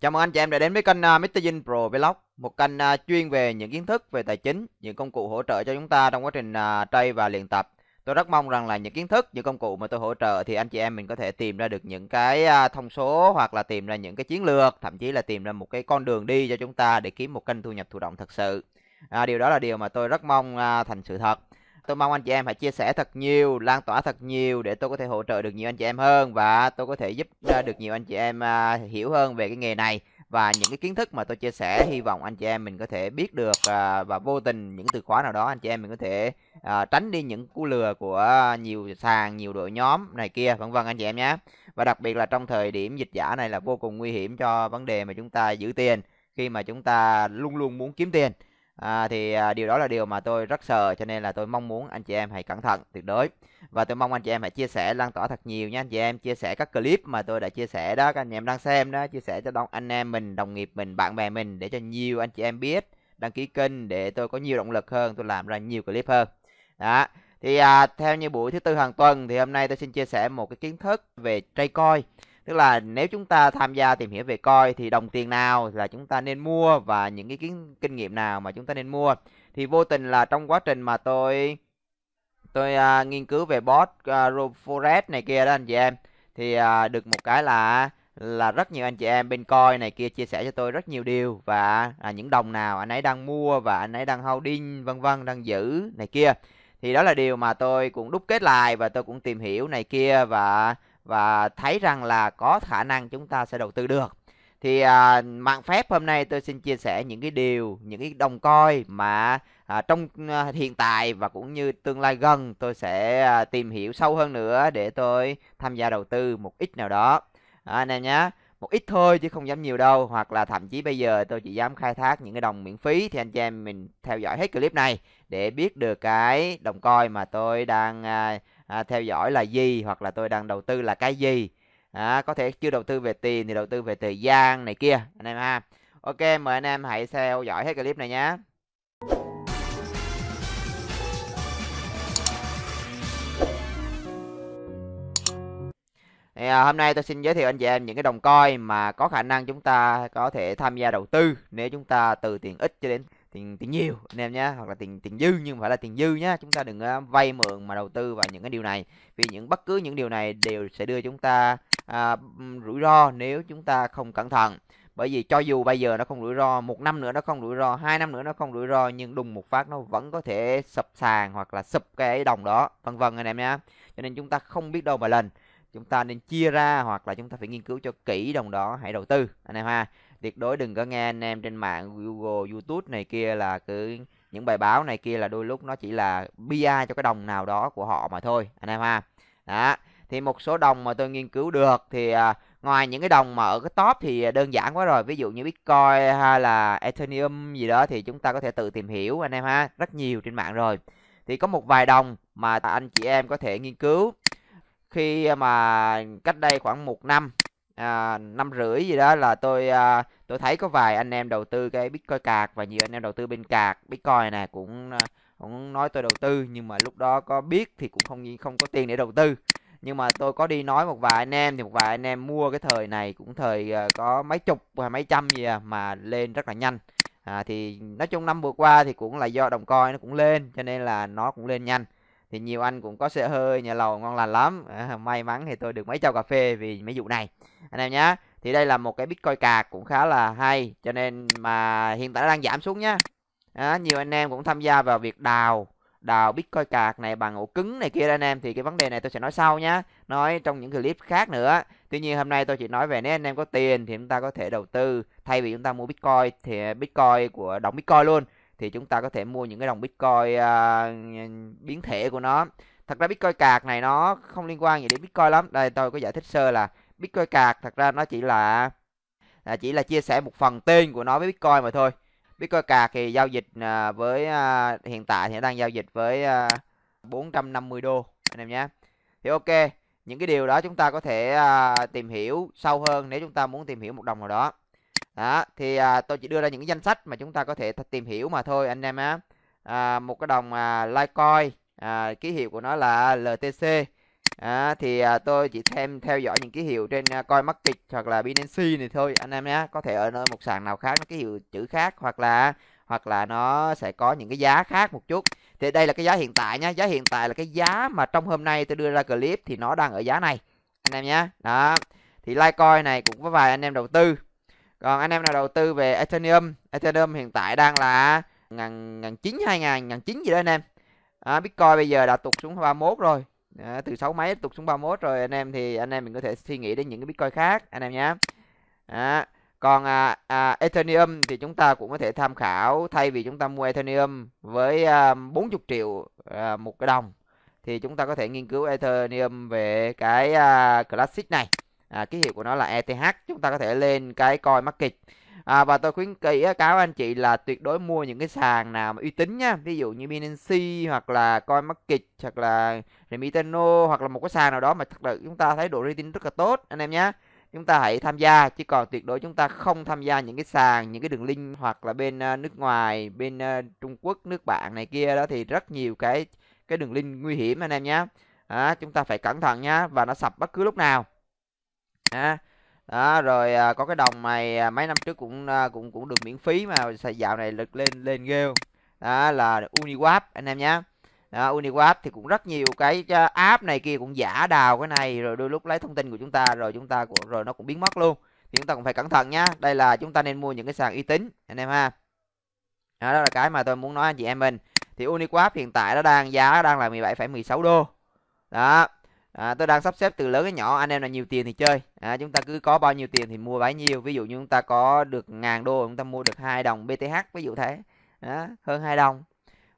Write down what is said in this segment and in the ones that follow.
Chào mừng anh chị em đã đến với kênh uh, Mr. Jin Pro Vlog, một kênh à, chuyên về những kiến thức về tài chính, những công cụ hỗ trợ cho chúng ta trong quá trình chơi à, và luyện tập. Tôi rất mong rằng là những kiến thức, những công cụ mà tôi hỗ trợ thì anh chị em mình có thể tìm ra được những cái à, thông số hoặc là tìm ra những cái chiến lược, thậm chí là tìm ra một cái con đường đi cho chúng ta để kiếm một kênh thu nhập thụ động thật sự. À, điều đó là điều mà tôi rất mong thành sự thật tôi mong anh chị em hãy chia sẻ thật nhiều lan tỏa thật nhiều để tôi có thể hỗ trợ được nhiều anh chị em hơn và tôi có thể giúp ờ, được nhiều anh chị em ờ, hiểu hơn về cái nghề này và những cái kiến thức mà tôi chia sẻ hy vọng anh chị em mình có thể biết được ờ, và vô tình những từ khóa nào đó anh chị em mình có thể tránh đi những cú lừa của nhiều sàn nhiều đội nhóm này kia vân vân anh chị em nhé và đặc biệt là trong thời điểm dịch giả này là vô cùng nguy hiểm cho vấn đề mà chúng ta giữ tiền khi mà chúng ta luôn luôn muốn kiếm tiền À, thì à, điều đó là điều mà tôi rất sợ cho nên là tôi mong muốn anh chị em hãy cẩn thận tuyệt đối và tôi mong anh chị em hãy chia sẻ lan tỏa thật nhiều nha anh chị em chia sẻ các clip mà tôi đã chia sẻ đó các anh em đang xem đó chia sẻ cho đông anh em mình đồng nghiệp mình bạn bè mình để cho nhiều anh chị em biết đăng ký kênh để tôi có nhiều động lực hơn tôi làm ra nhiều clip hơn đó thì à, theo như buổi thứ tư hàng tuần thì hôm nay tôi xin chia sẻ một cái kiến thức về tray coin tức là nếu chúng ta tham gia tìm hiểu về coin thì đồng tiền nào là chúng ta nên mua và những cái kiến kinh nghiệm nào mà chúng ta nên mua thì vô tình là trong quá trình mà tôi tôi à, nghiên cứu về bot à, forex này kia đó anh chị em thì à, được một cái là là rất nhiều anh chị em bên coi này kia chia sẻ cho tôi rất nhiều điều và à, những đồng nào anh ấy đang mua và anh ấy đang holding vân vân đang giữ này kia thì đó là điều mà tôi cũng đúc kết lại và tôi cũng tìm hiểu này kia và và thấy rằng là có khả năng chúng ta sẽ đầu tư được thì à, mạng phép hôm nay tôi xin chia sẻ những cái điều những cái đồng coi mà à, trong à, hiện tại và cũng như tương lai gần tôi sẽ à, tìm hiểu sâu hơn nữa để tôi tham gia đầu tư một ít nào đó à, em nhé một ít thôi chứ không dám nhiều đâu hoặc là thậm chí bây giờ tôi chỉ dám khai thác những cái đồng miễn phí thì anh chị em mình theo dõi hết clip này để biết được cái đồng coi mà tôi đang à, à, theo dõi là gì hoặc là tôi đang đầu tư là cái gì à, có thể chưa đầu tư về tiền thì đầu tư về thời gian này kia anh em ha ok mời anh em hãy theo dõi hết clip này nhé à, hôm nay tôi xin giới thiệu anh chị em những cái đồng coin mà có khả năng chúng ta có thể tham gia đầu tư nếu chúng ta từ tiền ít cho đến tiền tiền nhiều anh em nhé hoặc là tiền tiền dư nhưng phải là tiền dư nhá chúng ta đừng à, vay mượn mà đầu tư vào những cái điều này vì những bất cứ những điều này đều sẽ đưa chúng ta à, rủi ro nếu chúng ta không cẩn thận bởi vì cho dù bây giờ nó không rủi ro một năm nữa nó không rủi ro hai năm nữa nó không rủi ro nhưng đùng một phát nó vẫn có thể sập sàn hoặc là sập cái đồng đó vân vân anh em nhé cho nên chúng ta không biết đâu mà lên chúng ta nên chia ra hoặc là chúng ta phải nghiên cứu cho kỹ đồng đó hãy đầu tư anh em ha tuyệt đối đừng có nghe anh em trên mạng Google YouTube này kia là cứ những bài báo này kia là đôi lúc nó chỉ là bi cho cái đồng nào đó của họ mà thôi anh em ha đó thì một số đồng mà tôi nghiên cứu được thì à, ngoài những cái đồng mà ở cái top thì đơn giản quá rồi ví dụ như bitcoin hay là ethereum gì đó thì chúng ta có thể tự tìm hiểu anh em ha rất nhiều trên mạng rồi thì có một vài đồng mà anh chị em có thể nghiên cứu khi mà cách đây khoảng một năm à, năm rưỡi gì đó là tôi à, tôi thấy có vài anh em đầu tư cái bitcoin cạc và nhiều anh em đầu tư bên cạc bitcoin này cũng à, cũng nói tôi đầu tư nhưng mà lúc đó có biết thì cũng không không có tiền để đầu tư nhưng mà tôi có đi nói một vài anh em thì một vài anh em mua cái thời này cũng thời à, có mấy chục và mấy trăm gì à, mà lên rất là nhanh à, thì nói chung năm vừa qua thì cũng là do đồng coi nó cũng lên cho nên là nó cũng lên nhanh thì nhiều anh cũng có xe hơi nhà lầu ngon lành lắm à, may mắn thì tôi được mấy chầu cà phê vì mấy vụ này anh em nhé thì đây là một cái bitcoin cạc cũng khá là hay cho nên mà hiện tại đang giảm xuống nhá à, nhiều anh em cũng tham gia vào việc đào đào bitcoin cạc này bằng ổ cứng này kia anh em thì cái vấn đề này tôi sẽ nói sau nhá nói trong những clip khác nữa tuy nhiên hôm nay tôi chỉ nói về nếu anh em có tiền thì chúng ta có thể đầu tư thay vì chúng ta mua bitcoin thì bitcoin của đồng bitcoin luôn thì chúng ta có thể mua những cái đồng Bitcoin uh, biến thể của nó. Thật ra Bitcoin cạc này nó không liên quan gì đến Bitcoin lắm. Đây tôi có giải thích sơ là Bitcoin cạc thật ra nó chỉ là là chỉ là chia sẻ một phần tên của nó với Bitcoin mà thôi. Bitcoin cạc thì giao dịch uh, với uh, hiện tại thì đang giao dịch với uh, 450 đô anh em nhé. Thì ok, những cái điều đó chúng ta có thể uh, tìm hiểu sâu hơn nếu chúng ta muốn tìm hiểu một đồng nào đó đó thì à, tôi chỉ đưa ra những cái danh sách mà chúng ta có thể tìm hiểu mà thôi anh em á à, một cái đồng à, Litecoin à, ký hiệu của nó là LTC à, thì à, tôi chỉ thêm theo dõi những ký hiệu trên à, CoinMarket hoặc là Binance này thôi anh em nhé có thể ở nơi một sàn nào khác nó ký hiệu chữ khác hoặc là hoặc là nó sẽ có những cái giá khác một chút thì đây là cái giá hiện tại nhá giá hiện tại là cái giá mà trong hôm nay tôi đưa ra clip thì nó đang ở giá này anh em nhé đó thì Litecoin này cũng có vài anh em đầu tư còn anh em nào đầu tư về Ethereum Ethereum hiện tại đang là ngàn ngàn chín hai ngàn ngàn chín gì đó anh em à, Bitcoin bây giờ đã tụt xuống 31 rồi à, từ sáu mấy tụt xuống 31 rồi anh em thì anh em mình có thể suy nghĩ đến những cái Bitcoin khác anh em nhé à, còn à, à, Ethereum thì chúng ta cũng có thể tham khảo thay vì chúng ta mua Ethereum với à, 40 triệu à, một cái đồng thì chúng ta có thể nghiên cứu Ethereum về cái à, Classic này à, ký hiệu của nó là ETH chúng ta có thể lên cái coin market à, và tôi khuyến kỹ cáo anh chị là tuyệt đối mua những cái sàn nào mà uy tín nhá ví dụ như Binance hoặc là coin market hoặc là Remitano hoặc là một cái sàn nào đó mà thật sự chúng ta thấy độ rating rất là tốt anh em nhé chúng ta hãy tham gia chứ còn tuyệt đối chúng ta không tham gia những cái sàn những cái đường link hoặc là bên à, nước ngoài bên à, Trung Quốc nước bạn này kia đó thì rất nhiều cái cái đường link nguy hiểm anh em nhé à, chúng ta phải cẩn thận nhá và nó sập bất cứ lúc nào ha đó rồi à, có cái đồng này à, mấy năm trước cũng à, cũng cũng được miễn phí mà xài dạo này lực lên lên ghê đó là Uniwap anh em nhé đó, Uniwap thì cũng rất nhiều cái à, app này kia cũng giả đào cái này rồi đôi lúc lấy thông tin của chúng ta rồi chúng ta cũng rồi nó cũng biến mất luôn thì chúng ta cũng phải cẩn thận nhá đây là chúng ta nên mua những cái sàn uy tín anh em ha đó, đó là cái mà tôi muốn nói anh chị em mình thì Uniwap hiện tại nó đang giá đang là 17,16 đô đó à, tôi đang sắp xếp từ lớn đến nhỏ anh em là nhiều tiền thì chơi à, chúng ta cứ có bao nhiêu tiền thì mua bấy nhiêu ví dụ như chúng ta có được ngàn đô chúng ta mua được hai đồng BTH ví dụ thế à, hơn hai đồng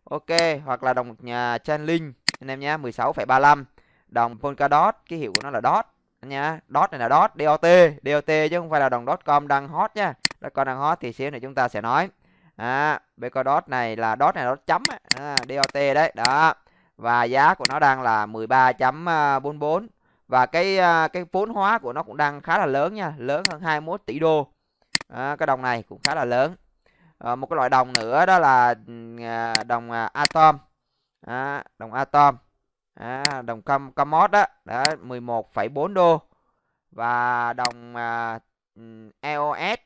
ok hoặc là đồng nhà Chainlink anh em nhé 16,35 đồng Polkadot cái hiệu của nó là dot nha dot này là dot DOT DOT chứ không phải là đồng dotcom đang hot nha còn đang hot thì xíu này chúng ta sẽ nói à, DOT này là dot này là dot chấm à, DOT đấy đó và giá của nó đang là 13.44 và cái à, cái vốn hóa của nó cũng đang khá là lớn nha lớn hơn 21 tỷ đô à, cái đồng này cũng khá là lớn à, một cái loại đồng nữa đó là à, à, đồng atom à, đồng atom à, đồng com comot đó đó 11,4 đô và đồng à, EOS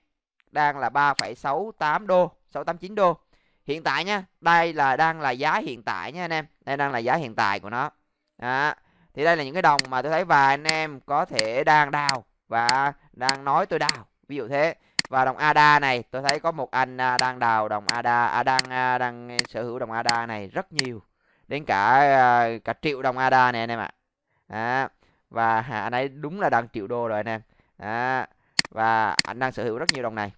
đang là 3,68 đô 689 đô hiện tại nha đây là đang là giá hiện tại nha anh em đây đang là giá hiện tại của nó đó. thì đây là những cái đồng mà tôi thấy vài anh em có thể đang đào và đang nói tôi đào ví dụ thế và đồng ADA này tôi thấy có một anh à, đang đào đồng ADA à, đang à, đang sở hữu đồng ADA này rất nhiều đến cả à, cả triệu đồng ADA này anh em ạ à. và anh ấy đúng là đang triệu đô rồi anh em à. và anh đang sở hữu rất nhiều đồng này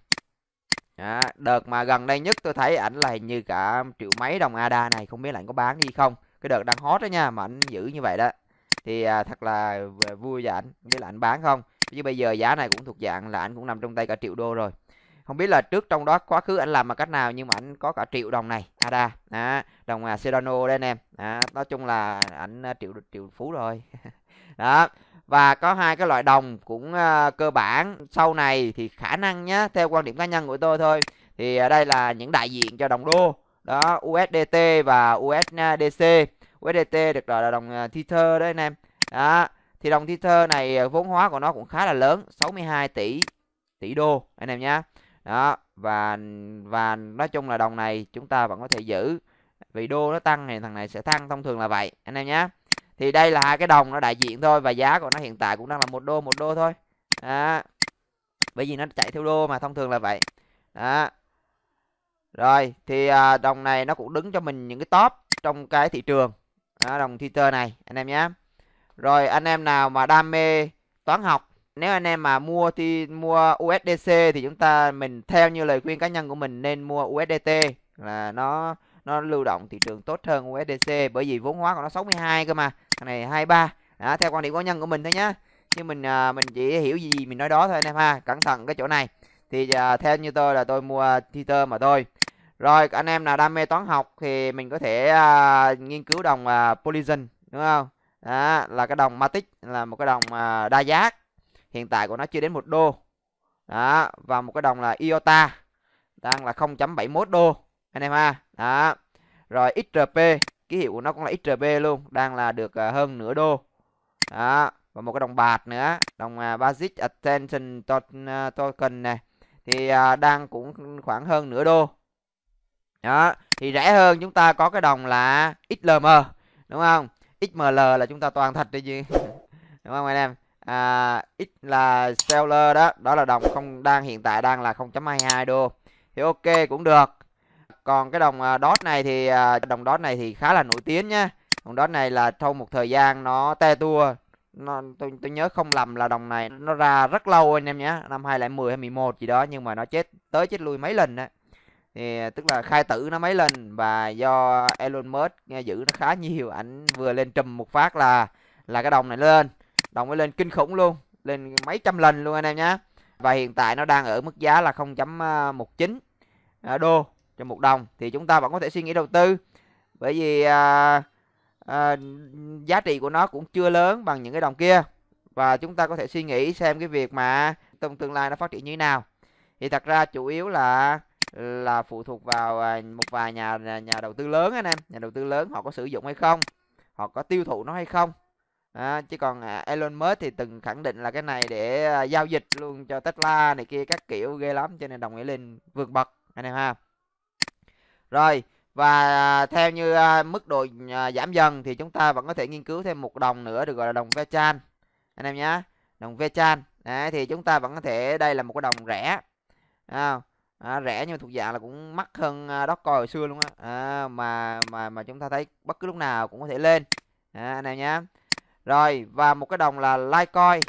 đó, đợt mà gần đây nhất tôi thấy ảnh là hình như cả triệu mấy đồng ADA này không biết là anh có bán gì không cái đợt đang hot đó nha mà ảnh giữ như vậy đó thì à, thật là vui và ảnh không biết là ảnh bán không chứ bây giờ giá này cũng thuộc dạng là ảnh cũng nằm trong tay cả triệu đô rồi không biết là trước trong đó quá khứ anh làm bằng cách nào nhưng mà ảnh có cả triệu đồng này ada à, đồng à, đây anh em à, nói chung là ảnh à, triệu triệu phú rồi đó và có hai cái loại đồng cũng uh, cơ bản sau này thì khả năng nhé theo quan điểm cá nhân của tôi thôi thì ờ, đây là những đại diện cho đồng đô đó USDT và USDC USDT được gọi là đồng Tether ờ, đấy anh em đó thì đồng Tether này vốn hóa của nó cũng khá là lớn 62 tỷ tỷ đô anh em nhé đó và và nói chung là đồng này chúng ta vẫn có thể giữ vì đô nó tăng thì thằng này sẽ tăng thông thường là vậy anh em nhé thì đây là hai cái đồng nó đại diện thôi và giá của nó hiện tại cũng đang là một đô một đô thôi đó. bởi vì nó chạy theo đô mà thông thường là vậy đó rồi thì à, đồng này nó cũng đứng cho mình những cái top trong cái thị trường đó, đồng Twitter này anh em nhé rồi anh em nào mà đam mê toán học nếu anh em mà mua thì mua USDC thì chúng ta mình theo như lời khuyên cá nhân của mình nên mua USDT là nó nó lưu động thị trường tốt hơn USDC bởi vì vốn hóa của nó 62 cơ mà thằng này 23 đó theo quan điểm cá nhân của mình thôi nhá chứ mình à, mình chỉ hiểu gì mình nói đó thôi anh em ha cẩn thận cái chỗ này thì à, theo như tôi là tôi mua Twitter mà thôi rồi anh em nào đam mê toán học thì mình có thể à, nghiên cứu đồng à, Polygon đúng không đó, là cái đồng Matic là một cái đồng à, đa giác hiện tại của nó chưa đến một đô đó và một cái đồng là iota đang là 0.71 đô anh em ha đó rồi XRP ký hiệu của nó cũng là XRP luôn đang là được à, hơn nửa đô đó và một cái đồng bạc nữa đồng à, basic attention à, token này thì đang cũng khoảng hơn nửa đô đó thì rẻ hơn chúng ta có cái đồng là XLM đúng không XML là chúng ta toàn thật đi chứ đúng không anh em à, X là seller đó đó là đồng không đang hiện tại đang là 0.22 đô thì ok cũng được còn cái đồng dot à, này thì à, đồng dot này thì khá là nổi tiếng nhá đồng dot này là sau một thời gian nó te tua nó, tôi, tôi nhớ không lầm là đồng này nó ra rất lâu anh em nhé năm 2010 hay 11 gì đó nhưng mà nó chết tới chết lui mấy lần đó thì à, tức là khai tử nó mấy lần và do Elon Musk nghe giữ nó khá nhiều ảnh vừa lên trùm một phát là là cái đồng này lên đồng nó lên kinh khủng luôn lên mấy trăm lần luôn anh em nhé và hiện tại nó đang ở mức giá là 0.19 đô cho một đồng thì chúng ta vẫn có thể suy nghĩ đầu tư bởi vì à, à, giá trị của nó cũng chưa lớn bằng những cái đồng kia và chúng ta có thể suy nghĩ xem cái việc mà trong tương lai nó phát triển như thế nào thì thật ra chủ yếu là là phụ thuộc vào à, một vài nhà nhà đầu tư lớn anh em nhà đầu tư lớn họ có sử dụng hay không họ có tiêu thụ nó hay không à, chứ còn à, Elon Musk thì từng khẳng định là cái này để à, giao dịch luôn cho Tesla này kia các kiểu ghê lắm cho nên đồng ý lên vượt bậc anh em ha rồi và à, theo như à, mức độ à, giảm dần thì chúng ta vẫn có thể nghiên cứu thêm một đồng nữa được gọi là đồng Vechan anh em nhé đồng Vechan đấy thì chúng ta vẫn có thể đây là một cái đồng rẻ à, à, rẻ nhưng thuộc dạng là cũng mắc hơn Dogecoin hồi xưa luôn á à, mà mà mà chúng ta thấy bất cứ lúc nào cũng có thể lên à, anh em nhé rồi và một cái đồng là Litecoin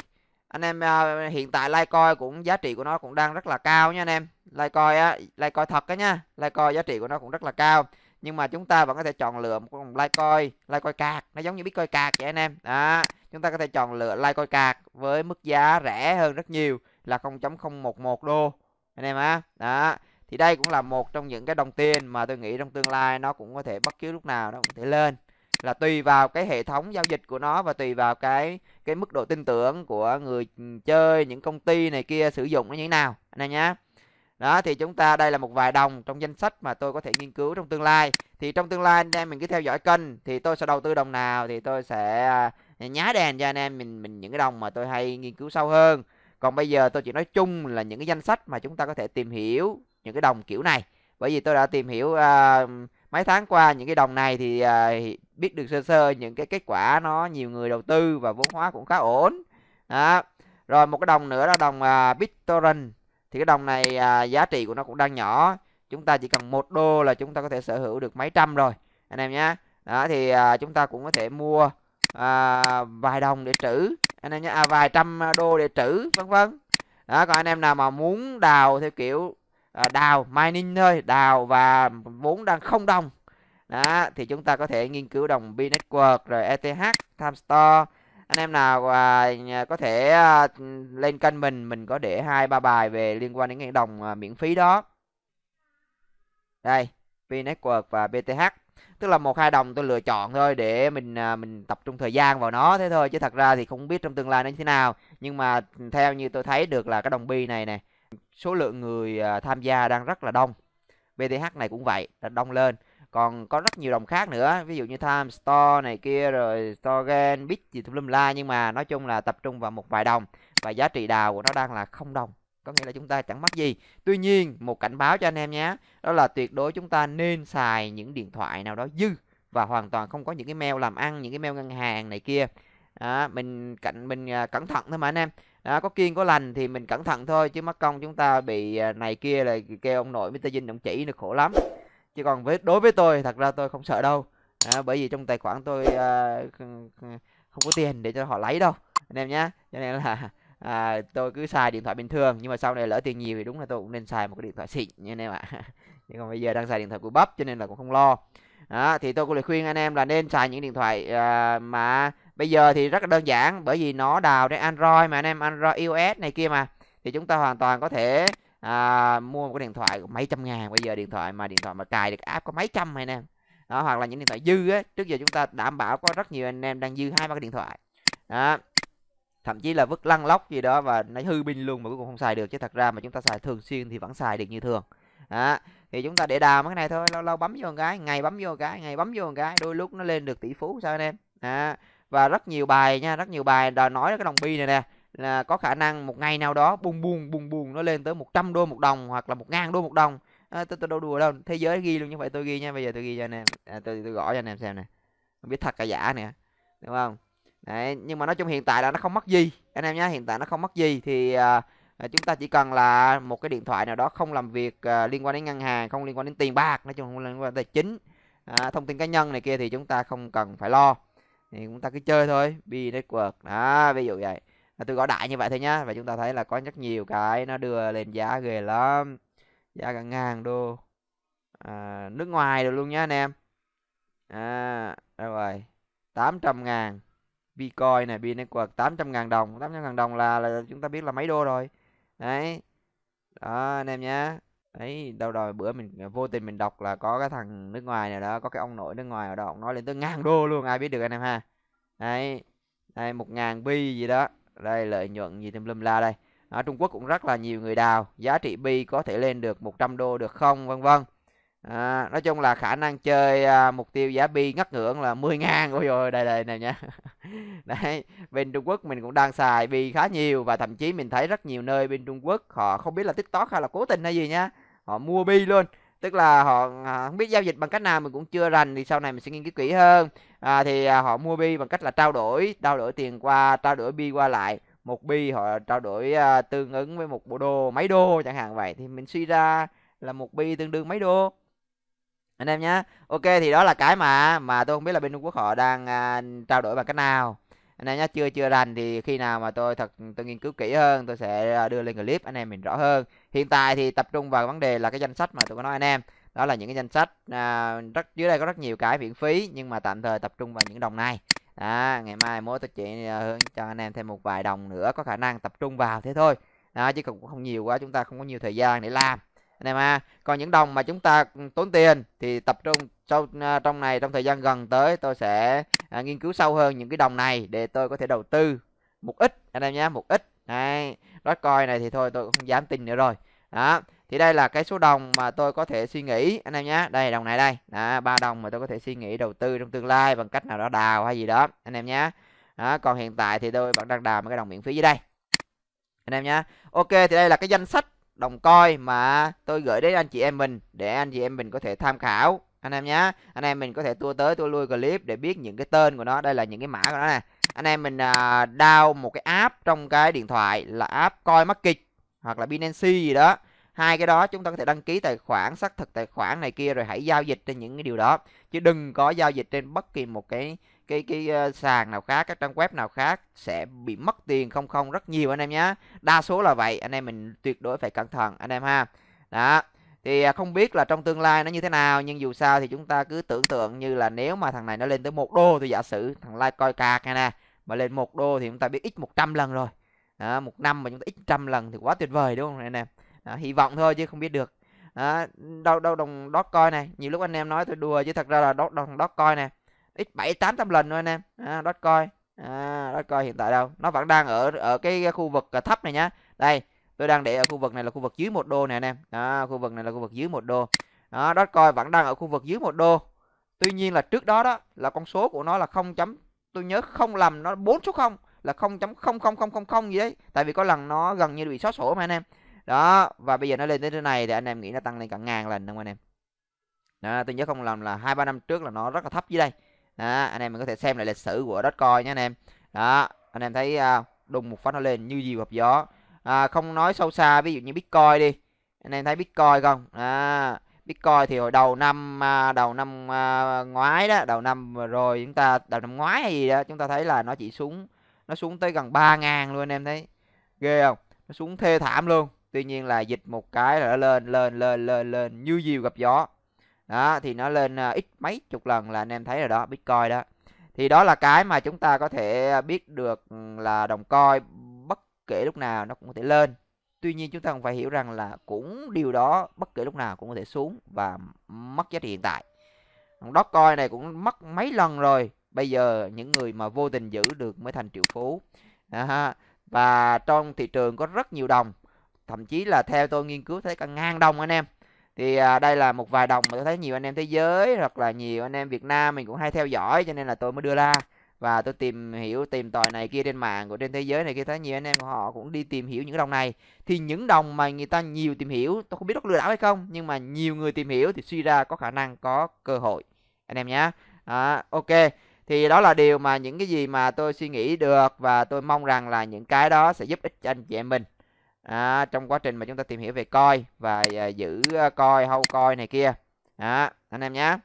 anh em uh, hiện tại Litecoin cũng giá trị của nó cũng đang rất là cao nha anh em Litecoin á Litecoin thật á nha Litecoin giá trị của nó cũng rất là cao nhưng mà chúng ta vẫn có thể chọn lựa một con Litecoin Litecoin cạc nó giống như Bitcoin cạc vậy anh em đó chúng ta có thể chọn lựa Litecoin cạc với mức giá rẻ hơn rất nhiều là 0.011 đô anh em á đó thì đây cũng là một trong những cái đồng tiền mà tôi nghĩ trong tương lai nó cũng có thể bất cứ lúc nào nó cũng có thể lên là tùy vào cái hệ thống giao dịch của nó và tùy vào cái cái mức độ tin tưởng của người chơi những công ty này kia sử dụng nó như thế nào anh em nhé đó thì chúng ta đây là một vài đồng trong danh sách mà tôi có thể nghiên cứu trong tương lai thì trong tương lai anh em mình cứ theo dõi kênh thì tôi sẽ đầu tư đồng nào thì tôi sẽ à, nhá đèn cho anh em mình mình những cái đồng mà tôi hay nghiên cứu sâu hơn còn bây giờ tôi chỉ nói chung là những cái danh sách mà chúng ta có thể tìm hiểu những cái đồng kiểu này bởi vì tôi đã tìm hiểu uh, mấy tháng qua những cái đồng này thì à, biết được sơ sơ những cái kết quả nó nhiều người đầu tư và vốn hóa cũng khá ổn đó. rồi một cái đồng nữa là đồng à, BitTorrent thì cái đồng này à, giá trị của nó cũng đang nhỏ chúng ta chỉ cần một đô là chúng ta có thể sở hữu được mấy trăm rồi anh em nhé đó thì à, chúng ta cũng có thể mua à, vài đồng để trữ anh em nhé à, vài trăm đô để trữ vân vân đó còn anh em nào mà muốn đào theo kiểu Ờ, đào mining thôi đào và vốn đang không đồng đó thì chúng ta có thể nghiên cứu đồng bi network rồi ETH Time Store anh em nào à, có thể à, lên kênh mình mình có để hai ba bài về liên quan đến cái đồng à, miễn phí đó đây bi network và BTH tức là một hai đồng tôi lựa chọn thôi để mình à, mình tập trung thời gian vào nó thế thôi chứ thật ra thì không biết trong tương lai nó như thế nào nhưng mà theo như tôi thấy được là cái đồng bi này này số lượng người à, tham gia đang rất là đông BTH này cũng vậy là đông lên còn có rất nhiều đồng khác nữa ví dụ như Time Store này kia rồi Storegain Bit gì tùm lum la nhưng mà nói chung là tập trung vào một vài đồng và giá trị đào của nó đang là không đồng có nghĩa là chúng ta chẳng mất gì tuy nhiên một cảnh báo cho anh em nhé đó là tuyệt đối chúng ta nên xài những điện thoại nào đó dư và hoàn toàn không có những cái mail làm ăn những cái mail ngân hàng này kia à, mình cạnh mình à, cẩn thận thôi mà anh em đó, có kiên có lành thì mình cẩn thận thôi chứ mất công chúng ta bị à, này kia là kêu ông nội Mr. Dinh ông chỉ được khổ lắm chứ còn với đối với tôi thật ra tôi không sợ đâu à, bởi vì trong tài khoản tôi à, không có tiền để cho họ lấy đâu anh em nhé. cho nên là à, tôi cứ xài điện thoại bình thường nhưng mà sau này lỡ tiền nhiều thì đúng là tôi cũng nên xài một cái điện thoại xịn như anh em ạ nhưng còn bây giờ đang xài điện thoại của bắp cho nên là cũng không lo đó, thì tôi có lời khuyên anh em là nên xài những điện thoại à, mà bây giờ thì rất là đơn giản bởi vì nó đào trên android mà anh em android ios này kia mà thì chúng ta hoàn toàn có thể à, mua một cái điện thoại mấy trăm ngàn bây giờ điện thoại mà điện thoại mà cài được app có mấy trăm anh em đó hoặc là những điện thoại dư á trước giờ chúng ta đảm bảo có rất nhiều anh em đang dư hai ba cái điện thoại đó thậm chí là vứt lăn lóc gì đó và nó hư pin luôn mà cũng không xài được chứ thật ra mà chúng ta xài thường xuyên thì vẫn xài được như thường đó. thì chúng ta để đào mấy cái này thôi lâu lâu bấm vô một cái ngày bấm vô một cái ngày bấm vô một cái đôi lúc nó lên được tỷ phú sao anh em đó và rất nhiều bài nha rất nhiều bài đã nói cái đồng bi này nè là có khả năng một ngày nào đó bung bùng bùng bùng nó lên tới 100 đô một đồng hoặc là một ngàn đô một đồng à, tôi tôi đâu đùa đâu thế giới ghi luôn như vậy tôi ghi nha bây giờ tôi ghi cho anh em à, tôi tôi gõ cho anh em xem nè không biết thật cả giả nè đúng không Đấy, nhưng mà nói chung hiện tại là nó không mất gì anh em nhé hiện tại nó không mất gì thì à, à, chúng ta chỉ cần là một cái điện thoại nào đó không làm việc à, liên quan đến ngân hàng không liên quan đến tiền bạc nói chung không liên quan đến tài chính à, thông tin cá nhân này kia thì chúng ta không cần phải lo thì chúng ta cứ chơi thôi b network đó ví dụ vậy à, tôi gọi đại như vậy thôi nhá và chúng ta thấy là có rất nhiều cái nó đưa lên giá ghê lắm giá cả ngàn đô à, nước ngoài được luôn nhá anh em à rồi 800 ngàn Bitcoin này, Bitcoin 800 ngàn đồng 800 ngàn đồng là, là chúng ta biết là mấy đô rồi Đấy Đó anh em nhé ấy đâu rồi bữa mình ờ, vô tình mình đọc là có cái thằng nước ngoài này đó có cái ông nội nước ngoài ở đó ông nói lên tới ngàn đô luôn ai biết được anh em ha đấy đây một ngàn bi gì đó đây lợi nhuận gì tùm lum la đây ở Trung Quốc cũng rất là nhiều người đào giá trị bi có thể lên được 100 đô được không vân vân à, nói chung là khả năng chơi à, mục tiêu giá bi ngắt ngưỡng là 10 ngàn ôi rồi đây đây này nha đấy bên Trung Quốc mình cũng đang xài bi khá nhiều và thậm chí mình thấy rất nhiều nơi bên Trung Quốc họ không biết là tiktok hay là cố tình hay gì nha họ mua bi luôn tức là họ à, không biết giao dịch bằng cách nào mình cũng chưa rành thì sau này mình sẽ nghiên cứu kỹ hơn à, thì à, họ mua bi bằng cách là trao đổi trao đổi tiền qua trao đổi bi qua lại một bi họ trao đổi à, tương ứng với một bộ đô mấy đô chẳng hạn vậy thì mình suy ra là một bi tương đương mấy đô anh em nhé ok thì đó là cái mà mà tôi không biết là bên trung quốc họ đang à, trao đổi bằng cách nào anh em nhé chưa chưa rành thì khi nào mà tôi thật tôi nghiên cứu kỹ hơn tôi sẽ à, đưa lên clip anh em mình rõ hơn hiện tại thì tập trung vào vấn đề là cái danh sách mà tôi có nói anh em đó là những cái danh sách à, rất dưới đây có rất nhiều cái miễn phí nhưng mà tạm thời tập trung vào những đồng này đó, ngày mai mỗi tôi chỉ à, hướng cho anh em thêm một vài đồng nữa có khả năng tập trung vào thế thôi đó, chứ cũng không nhiều quá chúng ta không có nhiều thời gian để làm anh em ha còn những đồng mà chúng ta tốn tiền thì tập trung trong à, trong này trong thời gian gần tới tôi sẽ à, nghiên cứu sâu hơn những cái đồng này để tôi có thể đầu tư một ít anh em nhé một ít đấy coi này thì thôi tôi không dám tin nữa rồi đó thì đây là cái số đồng mà tôi có thể suy nghĩ anh em nhé đây đồng này đây đó ba đồng mà tôi có thể suy nghĩ đầu tư trong tương lai bằng cách nào đó đào hay gì đó anh em nhé đó còn hiện tại thì tôi vẫn đang đào mấy cái đồng miễn phí dưới đây anh em nhé ok thì đây là cái danh sách đồng coi mà tôi gửi đến anh chị em mình để anh chị em mình có thể tham khảo anh em nhé anh em mình có thể tua tới tua lui clip để biết những cái tên của nó đây là những cái mã của nó nè anh em mình uh, à, down một cái app trong cái điện thoại là app coi mắc kịch hoặc là Binance gì đó hai cái đó chúng ta có thể đăng ký tài khoản xác thực tài khoản này kia rồi hãy giao dịch trên những cái điều đó chứ đừng có giao dịch trên bất kỳ một cái cái cái uh, sàn nào khác các trang web nào khác sẽ bị mất tiền không không rất nhiều anh em nhé đa số là vậy anh em mình tuyệt đối phải cẩn thận anh em ha đó thì à, không biết là trong tương lai nó như thế nào nhưng dù sao thì chúng ta cứ tưởng tượng như là nếu mà thằng này nó lên tới một đô thì giả sử thằng like coi cạc này nè mà lên một đô thì chúng ta biết x 100 lần rồi đó, một năm mà chúng ta x trăm lần thì quá tuyệt vời đúng không anh em đó, hy vọng thôi chứ không biết được đó, đâu đâu đồng dot coi này nhiều lúc anh em nói tôi đùa chứ thật ra là dot đồng dot coi này x bảy tám tám lần thôi anh em à, dot à, dot hiện tại đâu nó vẫn đang ở ở cái khu vực à, thấp này nhá đây tôi đang để ở khu vực này là khu vực dưới một đô này anh em à, khu vực này là khu vực dưới một đô đó dot vẫn đang ở khu vực dưới một đô tuy nhiên là trước đó đó là con số của nó là không chấm tôi nhớ không lầm nó bốn số không là không chấm không không không không không gì đấy tại vì có lần nó gần như bị xóa sổ mà anh em đó và bây giờ nó lên tới thế này thì anh em nghĩ nó tăng lên cả ngàn lần đúng không anh em đó, tôi nhớ không lầm là hai ba năm trước là nó rất là thấp dưới đây đó anh em mình có thể xem lại lịch sử của Dogecoin nhé anh em đó anh em thấy à, đùng một phát nó lên như diều gặp gió à, không nói sâu xa ví dụ như Bitcoin đi anh em thấy Bitcoin không à, Bitcoin thì hồi đầu năm à, đầu năm à, ngoái đó đầu năm rồi chúng ta đầu năm ngoái hay gì đó chúng ta thấy là nó chỉ xuống nó xuống tới gần 3.000 luôn anh em thấy ghê không nó xuống thê thảm luôn tuy nhiên là dịch một cái là nó lên lên lên lên lên như diều gặp gió đó thì nó lên ờ, ít mấy chục lần là anh em thấy rồi đó bitcoin đó thì đó là cái mà chúng ta có thể biết được ừ, là đồng coin bất kể lúc nào nó cũng có thể lên tuy nhiên chúng ta cũng phải hiểu rằng là cũng điều đó bất kể lúc nào cũng có thể xuống và mất giá trị hiện tại đồng Dogecoin này cũng mất mấy lần rồi bây giờ những người mà vô tình giữ được mới thành triệu phú và trong thị trường có rất nhiều đồng thậm chí là theo tôi nghiên cứu thấy cả ngàn đồng anh em thì à, đây là một vài đồng mà tôi thấy nhiều anh em thế giới hoặc là nhiều anh em Việt Nam mình cũng hay theo dõi cho nên là tôi mới đưa ra và tôi tìm hiểu tìm tòi này kia trên mạng của trên thế giới này kia thấy nhiều anh em của họ cũng đi tìm hiểu những đồng này thì những đồng mà người ta nhiều tìm hiểu tôi không biết có lừa đảo hay không nhưng mà nhiều người tìm hiểu thì suy ra có khả năng có cơ hội anh em nhé à, ok thì đó là điều mà những cái gì mà tôi suy nghĩ được và tôi mong rằng là những cái đó sẽ giúp ích cho anh chị em mình à, trong quá trình mà chúng ta tìm hiểu về coi và à, giữ à, coi hâu coi này kia đó anh em nhé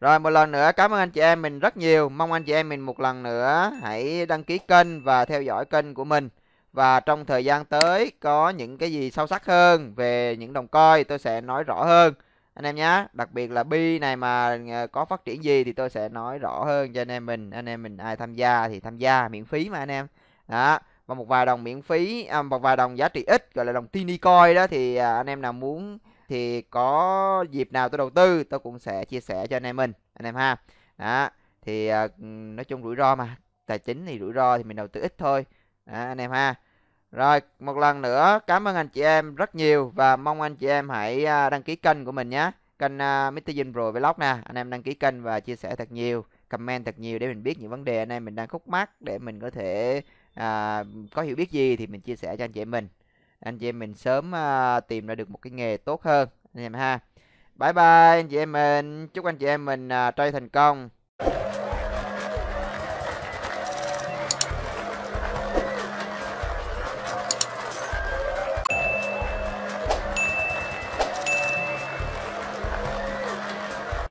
rồi một lần nữa cảm ơn anh chị em mình rất nhiều mong anh chị em mình một lần nữa hãy đăng ký kênh và theo dõi kênh của mình và trong thời gian tới có những cái gì sâu sắc hơn về những đồng coi tôi sẽ nói rõ hơn anh em nhé đặc biệt là bi này mà à, có phát triển gì thì tôi sẽ nói rõ hơn cho anh em mình anh em mình ai tham gia thì tham gia miễn phí mà anh em đó và một vài đồng miễn phí à, một vài đồng giá trị ít gọi là đồng tini coin đó thì à, anh em nào muốn thì có dịp nào tôi đầu tư tôi cũng sẽ chia sẻ cho anh em mình anh em ha đó thì à, nói chung rủi ro mà tài chính thì rủi ro thì mình đầu tư ít thôi đó, anh em ha rồi một lần nữa cảm ơn anh chị em rất nhiều và mong anh chị em hãy à, đăng ký kênh của mình nhé kênh uh, à, Mr. Jin Pro Vlog nè anh em đăng ký kênh và chia sẻ thật nhiều comment thật nhiều để mình biết những vấn đề anh em mình đang khúc mắc để mình có thể à, có hiểu biết gì thì mình chia sẻ cho anh chị em mình anh chị em mình sớm à, tìm ra được một cái nghề tốt hơn anh em ha bye bye anh chị em mình chúc anh chị em mình à, trai thành công